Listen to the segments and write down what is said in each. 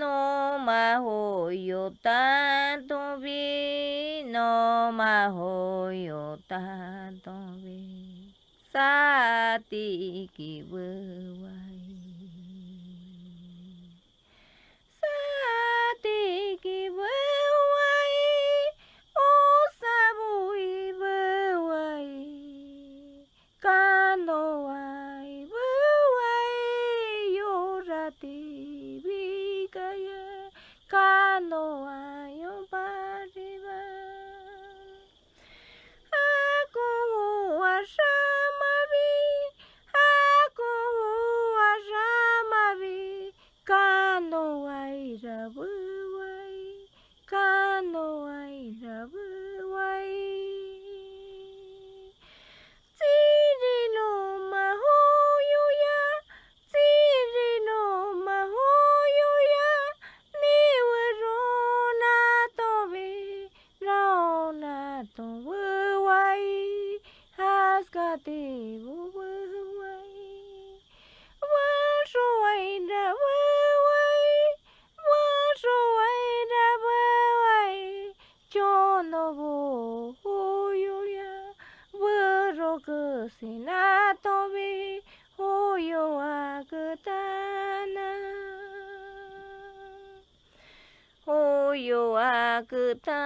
no ma ho yo ta to vi no ma ho yo ta to vi sa ti ki vơ vai te vô vơ hoài vơ rồi đã vơ hoài vơ rồi đã vơ hoài cho nó vô hồ yêu ya vơ rồi cứ xin na to bi hồ yêu à cứ ta na hồ yêu à cứ ta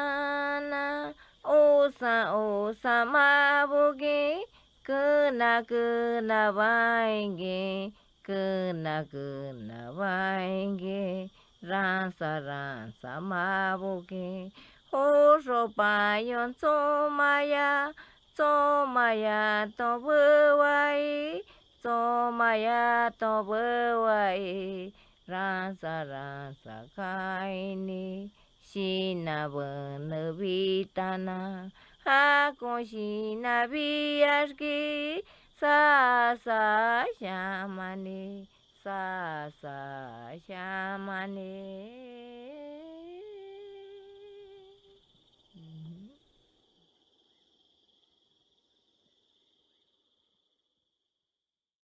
na おさおさまぼげ cứ na cứ na vai ghê cứ na cứ na vai ghê ran sa ran sa ma bu ghê hô rô ba yon tô ma ya tô ma ya tô bơ vai tô ma ya tô bơ vai ran sa ran sa khai ni xin na bơ nơ vi ta na A biyashki sa sa shamani sa sa